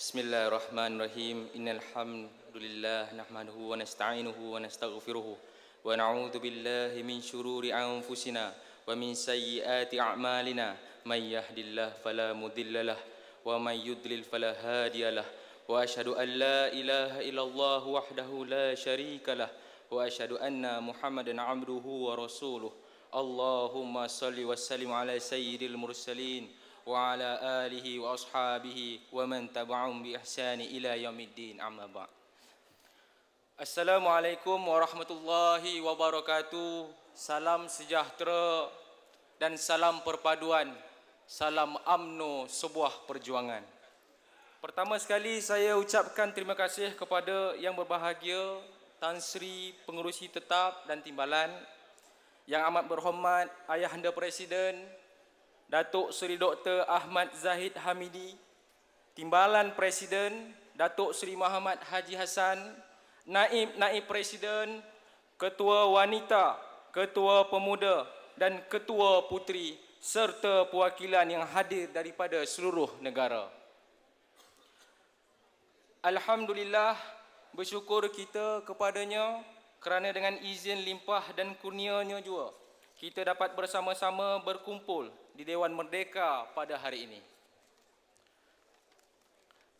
Bismillahirrahmanirrahim. Innal hamdalillah nahmaduhu wa nasta'inuhu wa nastaghfiruhu wa na'udzu billahi min shururi anfusina wa min sayyiati a'malina may yahdihillahu fala mudilla lah wa may yudlil fala hadiya lah. wa ashhadu an la ilaha illallah wahdahu la sharika lah. wa ashhadu anna muhammadan 'abduhu wa rasuluh Allahumma salli wa sallim ala sayyidil mursalin وعلى آله وأصحابه ومن تبعهم بإحسان إلى يوم الدين أما بعد Assalamualaikum warahmatullahi wabarakatuh. Salam sejahtera dan salam perpaduan. Salam amno sebuah perjuangan. Pertama sekali saya ucapkan terima kasih kepada yang berbahagia Tan Sri Pengerusi Tetap dan Timbalan yang amat berhormat Ayahanda Presiden, Datuk Seri Dr. Ahmad Zahid Hamidi, Timbalan Presiden Datuk Seri Muhammad Haji Hasan, Naib Naib Presiden, Ketua Wanita, Ketua Pemuda dan Ketua Puteri serta perwakilan yang hadir daripada seluruh negara. Alhamdulillah bersyukur kita kepadanya kerana dengan izin limpah dan kurnianya juga kita dapat bersama-sama berkumpul di Dewan Merdeka pada hari ini.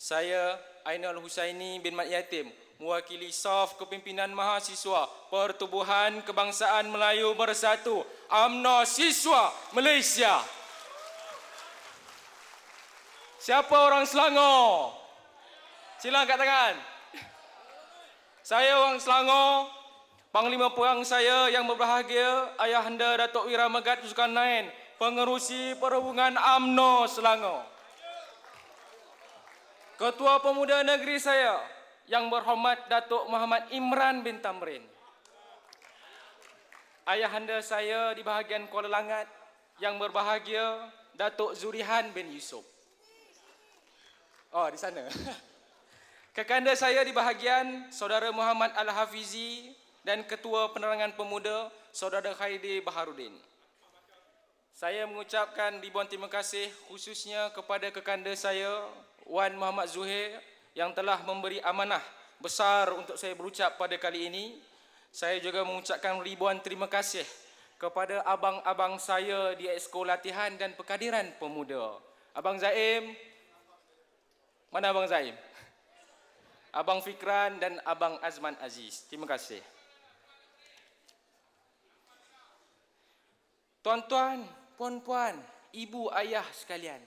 Saya Ainul Husaini bin Mat Yatim, mewakili SAF Kepimpinan Mahasiswa Pertubuhan Kebangsaan Melayu Bersatu, UMNO Siswa Malaysia. Siapa orang Selangor? Sila angkat tangan. Saya orang Selangor, Panglima Perang saya yang berbahagia, Ayahanda Datuk Wira Megat Sukan Nain, Pengerusi Perhubungan AMNO Selangor. Ketua Pemuda Negeri saya yang berhormat Datuk Muhammad Imran bin Tamrin. Ayahanda saya di bahagian Kuala Langat yang berbahagia Datuk Zurihan bin Yusuf. Oh, di sana. Kekanda saya di bahagian Saudara Muhammad Al-Hafizi dan Ketua Penerangan Pemuda, Saudara Khairi Baharudin. Saya mengucapkan ribuan terima kasih khususnya kepada kekanda saya, Wan Muhammad Zuhair yang telah memberi amanah besar untuk saya berucap pada kali ini. Saya juga mengucapkan ribuan terima kasih kepada abang-abang saya di Exko Latihan dan Pekadiran Pemuda. Abang Zaim, mana Abang Zaim? Abang Fikran dan Abang Azman Aziz. Terima kasih. Tuan-tuan, puan-puan, ibu, ayah sekalian.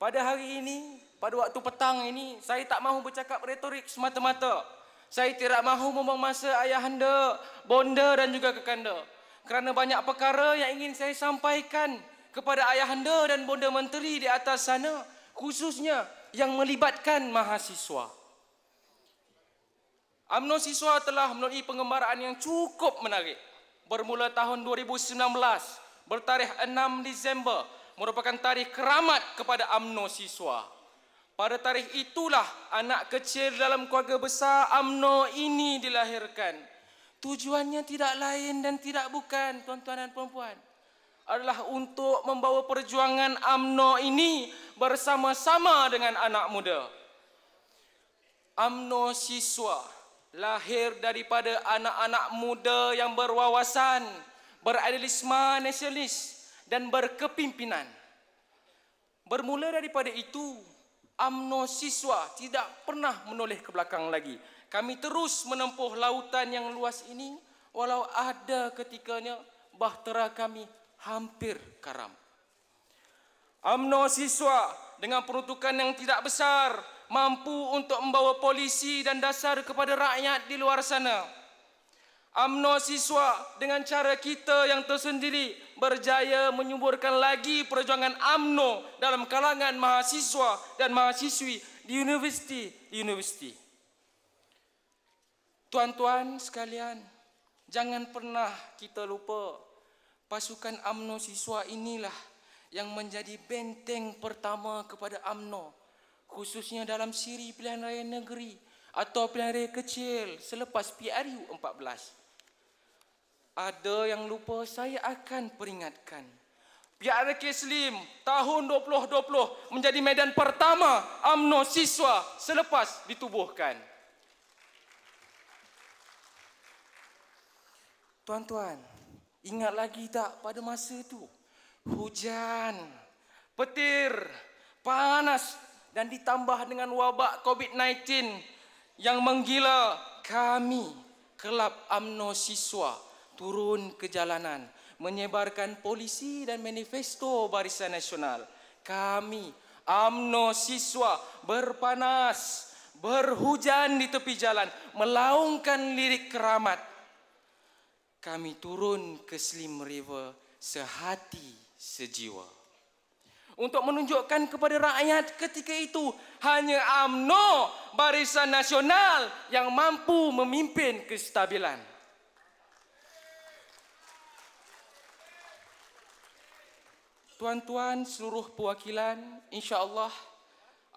Pada hari ini, pada waktu petang ini, saya tak mahu bercakap retorik semata-mata. Saya tidak mahu membuang masa ayah anda, bonda dan juga kekanda. Kerana banyak perkara yang ingin saya sampaikan kepada ayah anda dan bonda menteri di atas sana, khususnya yang melibatkan mahasiswa. UMNO Siswa telah melalui pengembaraan yang cukup menarik. Bermula tahun 2019, bertarikh 6 Disember merupakan tarikh keramat kepada AMNO siswa. Pada tarikh itulah anak kecil dalam keluarga besar AMNO ini dilahirkan. Tujuannya tidak lain dan tidak bukan tuan-tuan dan puan-puan adalah untuk membawa perjuangan AMNO ini bersama-sama dengan anak muda. AMNO siswa lahir daripada anak-anak muda yang berwawasan, beridealisme nasionalis dan berkepimpinan. Bermula daripada itu, UMNO siswa tidak pernah menoleh ke belakang lagi. Kami terus menempuh lautan yang luas ini walau ada ketikanya bahtera kami hampir karam. UMNO siswa dengan peruntukan yang tidak besar mampu untuk membawa polisi dan dasar kepada rakyat di luar sana. UMNO siswa dengan cara kita yang tersendiri berjaya menyuburkan lagi perjuangan UMNO dalam kalangan mahasiswa dan mahasiswi di universiti-universiti. Tuan-tuan sekalian, jangan pernah kita lupa pasukan UMNO siswa inilah yang menjadi benteng pertama kepada UMNO khususnya dalam siri pilihan raya negeri atau pilihan raya kecil selepas PRU 14. Ada yang lupa saya akan peringatkan. PRK Slim tahun 2020 menjadi medan pertama amno siswa selepas ditubuhkan. Tuan-tuan, ingat lagi tak pada masa itu? Hujan, petir, panas dan ditambah dengan wabak COVID-19 yang menggila kami kelab amno siswa turun ke jalanan menyebarkan polisi dan manifesto Barisan Nasional. Kami AMNO siswa berpanas, berhujan di tepi jalan, melaungkan lirik keramat. Kami turun ke Slim River sehati sejiwa. Untuk menunjukkan kepada rakyat ketika itu hanya AMNO Barisan Nasional yang mampu memimpin kestabilan. tuan-tuan seluruh perwakilan, insya-Allah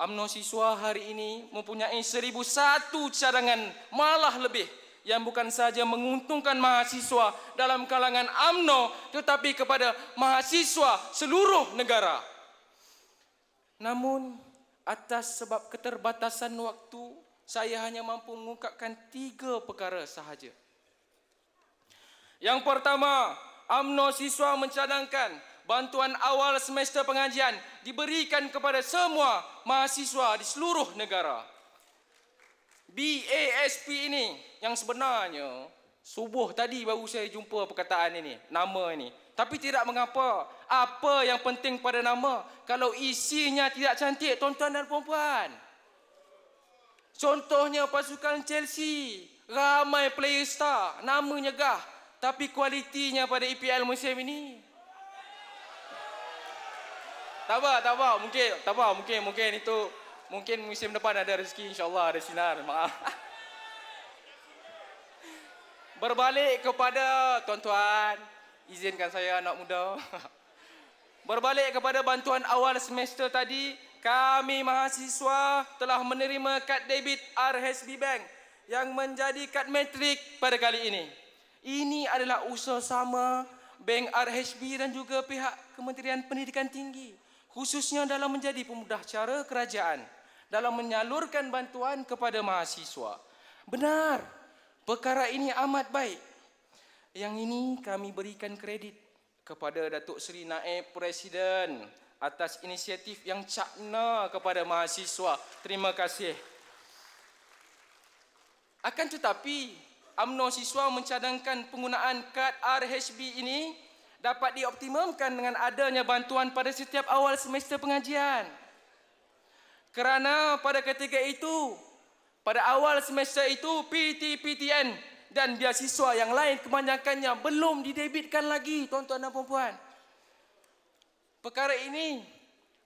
amno siswa hari ini mempunyai seribu satu cadangan malah lebih yang bukan saja menguntungkan mahasiswa dalam kalangan amno tetapi kepada mahasiswa seluruh negara. Namun atas sebab keterbatasan waktu saya hanya mampu mengungkapkan tiga perkara sahaja. Yang pertama, amno siswa mencadangkan bantuan awal semester pengajian diberikan kepada semua mahasiswa di seluruh negara. BASP ini yang sebenarnya subuh tadi baru saya jumpa perkataan ini, nama ini. Tapi tidak mengapa, apa yang penting pada nama kalau isinya tidak cantik tuan-tuan dan puan-puan. Contohnya pasukan Chelsea, ramai player star, namanya gah. Tapi kualitinya pada EPL musim ini, tak apa, tak apa. Mungkin, tak apa. Mungkin, mungkin itu. Mungkin musim depan ada rezeki. InsyaAllah ada sinar. Maaf. Berbalik kepada tuan-tuan. Izinkan saya anak muda. Berbalik kepada bantuan awal semester tadi. Kami mahasiswa telah menerima kad debit RHB Bank yang menjadi kad metrik pada kali ini. Ini adalah usaha sama Bank RHB dan juga pihak Kementerian Pendidikan Tinggi khususnya dalam menjadi pemudah cara kerajaan dalam menyalurkan bantuan kepada mahasiswa. Benar, perkara ini amat baik. Yang ini kami berikan kredit kepada Datuk Seri Naib Presiden atas inisiatif yang cakna kepada mahasiswa. Terima kasih. Akan tetapi, UMNO Siswa mencadangkan penggunaan kad RHB ini dapat dioptimumkan dengan adanya bantuan pada setiap awal semester pengajian. Kerana pada ketika itu, pada awal semester itu PTN dan biasiswa yang lain kebanyakannya belum didebitkan lagi tuan-tuan dan puan-puan. Perkara ini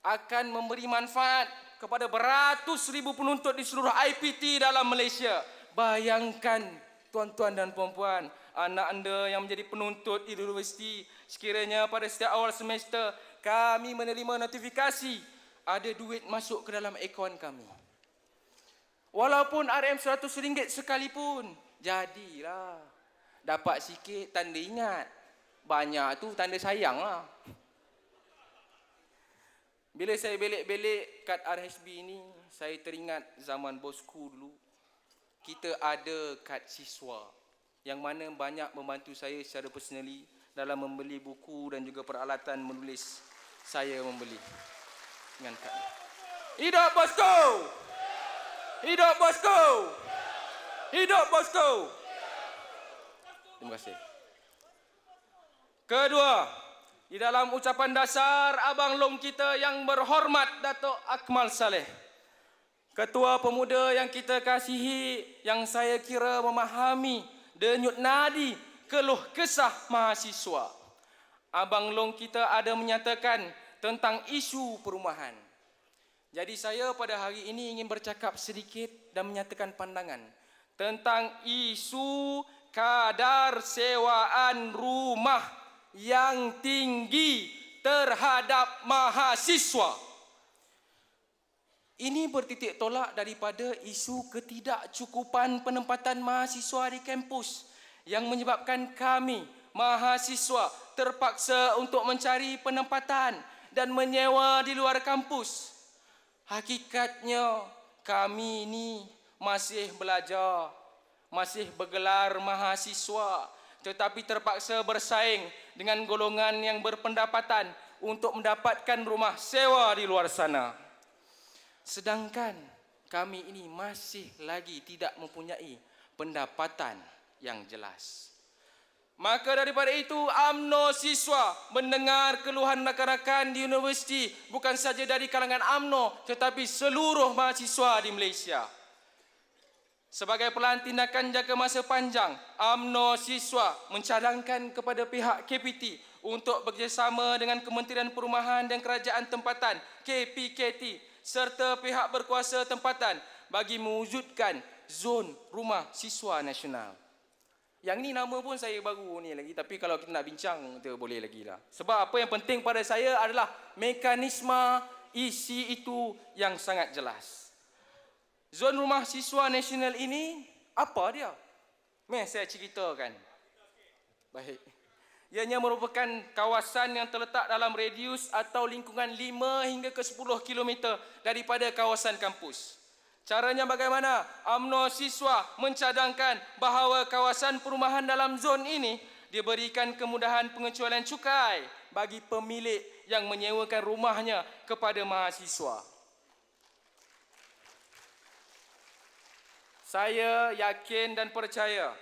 akan memberi manfaat kepada beratus ribu penuntut di seluruh IPT dalam Malaysia. Bayangkan tuan-tuan dan puan-puan, anak anda yang menjadi penuntut di universiti Sekiranya pada setiap awal semester kami menerima notifikasi ada duit masuk ke dalam akaun kami. Walaupun RM100 sekalipun, jadilah. Dapat sikit tanda ingat. Banyak tu tanda sayang lah. Bila saya belik-belik kat RHB ini, saya teringat zaman bosku dulu. Kita ada kat siswa yang mana banyak membantu saya secara personally dalam membeli buku dan juga peralatan menulis saya membeli dengan kad. Hidup Bosco! Hidup Bosco! Hidup Bosco! Terima kasih. Kedua, di dalam ucapan dasar Abang Long kita yang berhormat Datuk Akmal Saleh. Ketua pemuda yang kita kasihi, yang saya kira memahami denyut nadi keluh kesah mahasiswa. Abang Long kita ada menyatakan tentang isu perumahan. Jadi saya pada hari ini ingin bercakap sedikit dan menyatakan pandangan tentang isu kadar sewaan rumah yang tinggi terhadap mahasiswa. Ini bertitik tolak daripada isu ketidakcukupan penempatan mahasiswa di kampus yang menyebabkan kami mahasiswa terpaksa untuk mencari penempatan dan menyewa di luar kampus. Hakikatnya kami ini masih belajar, masih bergelar mahasiswa tetapi terpaksa bersaing dengan golongan yang berpendapatan untuk mendapatkan rumah sewa di luar sana. Sedangkan kami ini masih lagi tidak mempunyai pendapatan yang jelas. Maka daripada itu UMNO siswa mendengar keluhan rakan-rakan di universiti bukan saja dari kalangan UMNO tetapi seluruh mahasiswa di Malaysia. Sebagai pelan tindakan jangka masa panjang, UMNO siswa mencadangkan kepada pihak KPT untuk bekerjasama dengan Kementerian Perumahan dan Kerajaan Tempatan KPKT serta pihak berkuasa tempatan bagi mewujudkan zon rumah siswa nasional. Yang ni nama pun saya baru ni lagi tapi kalau kita nak bincang kita boleh lagi lah. Sebab apa yang penting pada saya adalah mekanisme isi itu yang sangat jelas. Zon rumah siswa nasional ini apa dia? Meh saya ceritakan. Baik. Ianya merupakan kawasan yang terletak dalam radius atau lingkungan 5 hingga ke 10 km daripada kawasan kampus. Caranya bagaimana? Amno siswa mencadangkan bahawa kawasan perumahan dalam zon ini diberikan kemudahan pengecualian cukai bagi pemilik yang menyewakan rumahnya kepada mahasiswa. Saya yakin dan percaya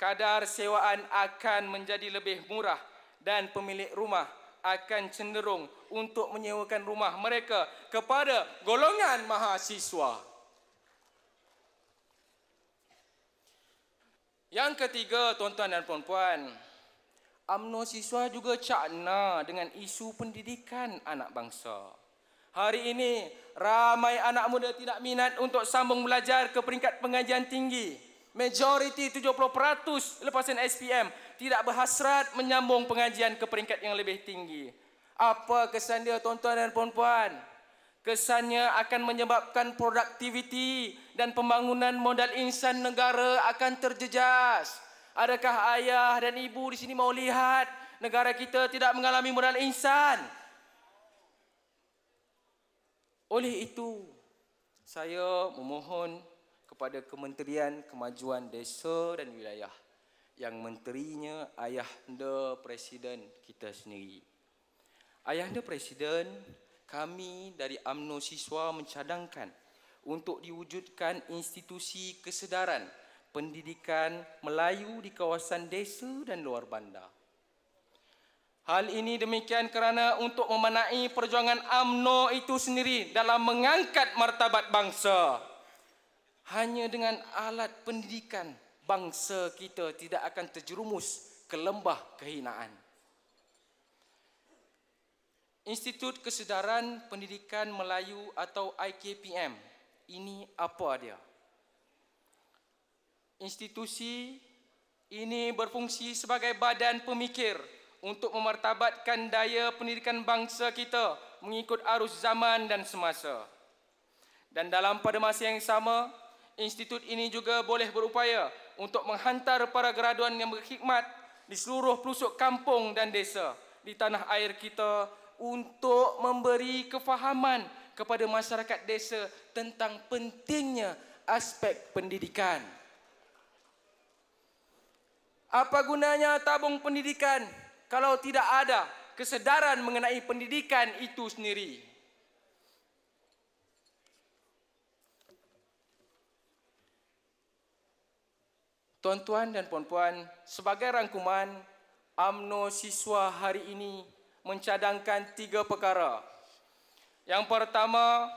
kadar sewaan akan menjadi lebih murah dan pemilik rumah akan cenderung untuk menyewakan rumah mereka kepada golongan mahasiswa. Yang ketiga, tuan-tuan dan puan-puan, UMNO siswa juga cakna dengan isu pendidikan anak bangsa. Hari ini, ramai anak muda tidak minat untuk sambung belajar ke peringkat pengajian tinggi. Majoriti 70% lepasan SPM tidak berhasrat menyambung pengajian ke peringkat yang lebih tinggi. Apa kesan dia tuan-tuan dan puan-puan? kesannya akan menyebabkan produktiviti dan pembangunan modal insan negara akan terjejas. Adakah ayah dan ibu di sini mau lihat negara kita tidak mengalami modal insan? Oleh itu, saya memohon kepada Kementerian Kemajuan Desa dan Wilayah yang menterinya ayah anda presiden kita sendiri. Ayah anda presiden kami dari UMNO Siswa mencadangkan untuk diwujudkan institusi kesedaran pendidikan Melayu di kawasan desa dan luar bandar. Hal ini demikian kerana untuk memenai perjuangan UMNO itu sendiri dalam mengangkat martabat bangsa. Hanya dengan alat pendidikan, bangsa kita tidak akan terjerumus ke lembah kehinaan. Institut Kesedaran Pendidikan Melayu atau IKPM. Ini apa dia? Institusi ini berfungsi sebagai badan pemikir untuk memartabatkan daya pendidikan bangsa kita mengikut arus zaman dan semasa. Dan dalam pada masa yang sama, institut ini juga boleh berupaya untuk menghantar para graduan yang berkhidmat di seluruh pelosok kampung dan desa di tanah air kita untuk memberi kefahaman kepada masyarakat desa tentang pentingnya aspek pendidikan. Apa gunanya tabung pendidikan kalau tidak ada kesedaran mengenai pendidikan itu sendiri? Tuan-tuan dan puan-puan, sebagai rangkuman, amno siswa hari ini mencadangkan tiga perkara. Yang pertama,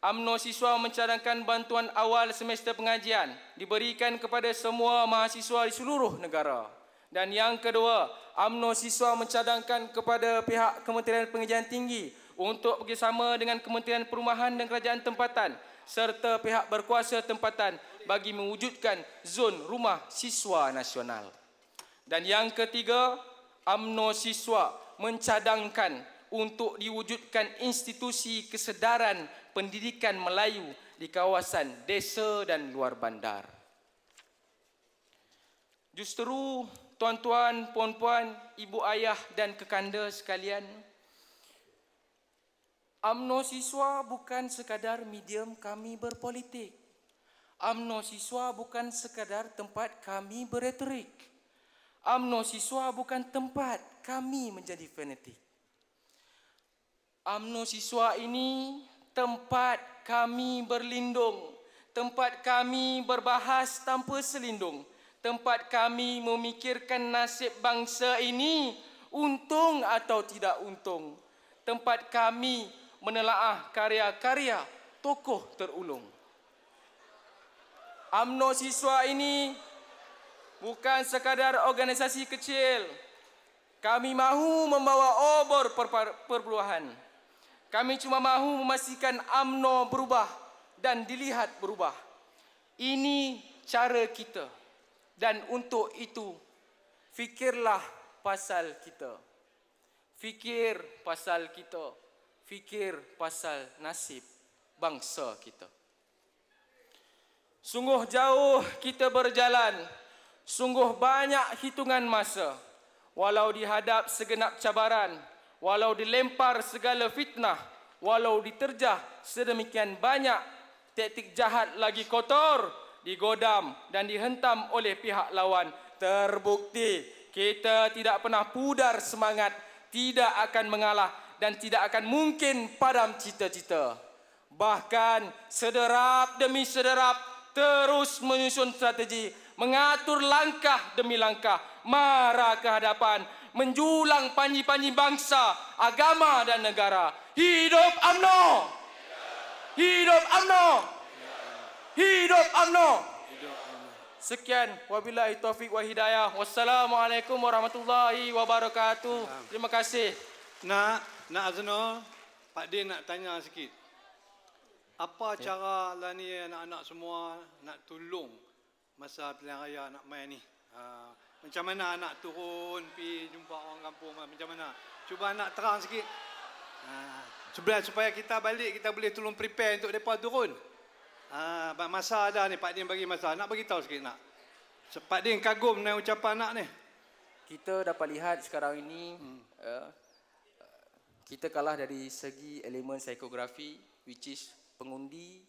UMNO siswa mencadangkan bantuan awal semester pengajian diberikan kepada semua mahasiswa di seluruh negara. Dan yang kedua, UMNO siswa mencadangkan kepada pihak Kementerian Pengajian Tinggi untuk bekerjasama dengan Kementerian Perumahan dan Kerajaan Tempatan serta pihak berkuasa tempatan bagi mewujudkan zon rumah siswa nasional. Dan yang ketiga, UMNO siswa mencadangkan untuk diwujudkan institusi kesedaran pendidikan Melayu di kawasan desa dan luar bandar. Justeru tuan-tuan, puan-puan, ibu ayah dan kekanda sekalian, UMNO siswa bukan sekadar medium kami berpolitik. UMNO siswa bukan sekadar tempat kami berretorik. UMNO siswa bukan tempat kami menjadi fanatik. UMNO siswa ini tempat kami berlindung, tempat kami berbahas tanpa selindung, tempat kami memikirkan nasib bangsa ini untung atau tidak untung, tempat kami menelaah karya-karya tokoh terulung. UMNO siswa ini bukan sekadar organisasi kecil. Kami mahu membawa obor perpeluhan. Kami cuma mahu memastikan AMNO berubah dan dilihat berubah. Ini cara kita. Dan untuk itu, fikirlah pasal kita. Fikir pasal kita. Fikir pasal nasib bangsa kita. Sungguh jauh kita berjalan sungguh banyak hitungan masa. Walau dihadap segenap cabaran, walau dilempar segala fitnah, walau diterjah sedemikian banyak taktik jahat lagi kotor, digodam dan dihentam oleh pihak lawan. Terbukti kita tidak pernah pudar semangat, tidak akan mengalah dan tidak akan mungkin padam cita-cita. Bahkan sederap demi sederap terus menyusun strategi mengatur langkah demi langkah, mara ke hadapan, menjulang panji-panji bangsa, agama dan negara. Hidup UMNO! Hidup UMNO! Hidup UMNO! Sekian wabillahi taufik wa Wassalamualaikum warahmatullahi wabarakatuh. Terima kasih. Nak, nak Azno, Pak Din nak tanya sikit. Apa cara lah ni anak-anak semua nak tolong masa pilihan raya nak main ni. Ha, macam mana anak turun pi jumpa orang kampung ha, macam mana? Cuba nak terang sikit. Ha, supaya supaya kita balik kita boleh tolong prepare untuk depa turun. Ha, masa ada ni Pak Din bagi masa. Nak bagi tahu sikit nak. Pak Din kagum dengan ucapan anak ni. Kita dapat lihat sekarang ini hmm. uh, kita kalah dari segi elemen psikografi which is pengundi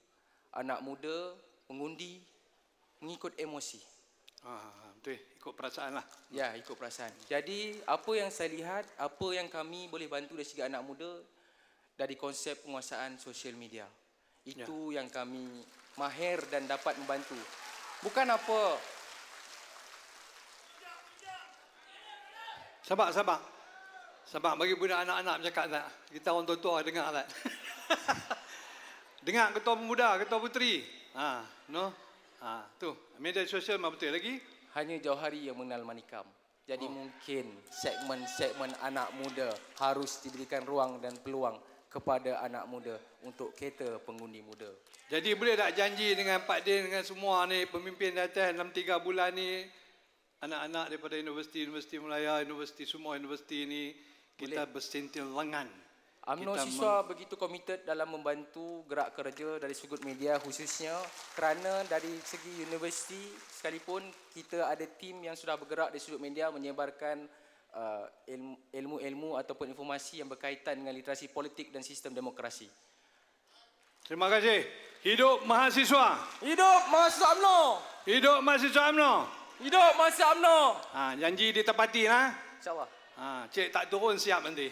anak muda pengundi mengikut emosi. Ah, betul. Ikut perasaan lah. Ya, ikut perasaan. Jadi, apa yang saya lihat, apa yang kami boleh bantu dari segi anak muda, dari konsep penguasaan sosial media. Itu ya. yang kami mahir dan dapat membantu. Bukan apa. Sabar, sabar. Sabar, bagi budak anak-anak bercakap tak? Kita orang tua-tua dengar tak? dengar ketua muda, ketua puteri. Ha, no? Ha. Tu, media sosial memang betul lagi. Hanya Johari yang mengenal Manikam. Jadi oh. mungkin segmen-segmen anak muda harus diberikan ruang dan peluang kepada anak muda untuk kereta pengundi muda. Jadi boleh tak janji dengan Pak Din dengan semua ni pemimpin atas dalam tiga bulan ni anak-anak daripada universiti-universiti Melayu, universiti semua universiti ni kita bersentil lengan UMNO kita siswa mem- begitu komited dalam membantu gerak kerja dari sudut media khususnya kerana dari segi universiti sekalipun kita ada tim yang sudah bergerak di sudut media menyebarkan uh, ilmu ilmu-ilmu ataupun informasi yang berkaitan dengan literasi politik dan sistem demokrasi. Terima kasih. Hidup mahasiswa. Hidup mahasiswa UMNO. Hidup mahasiswa UMNO. Hidup mahasiswa UMNO. Ha, janji ditepati nah. Insya-Allah. Ha, cik tak turun siap nanti.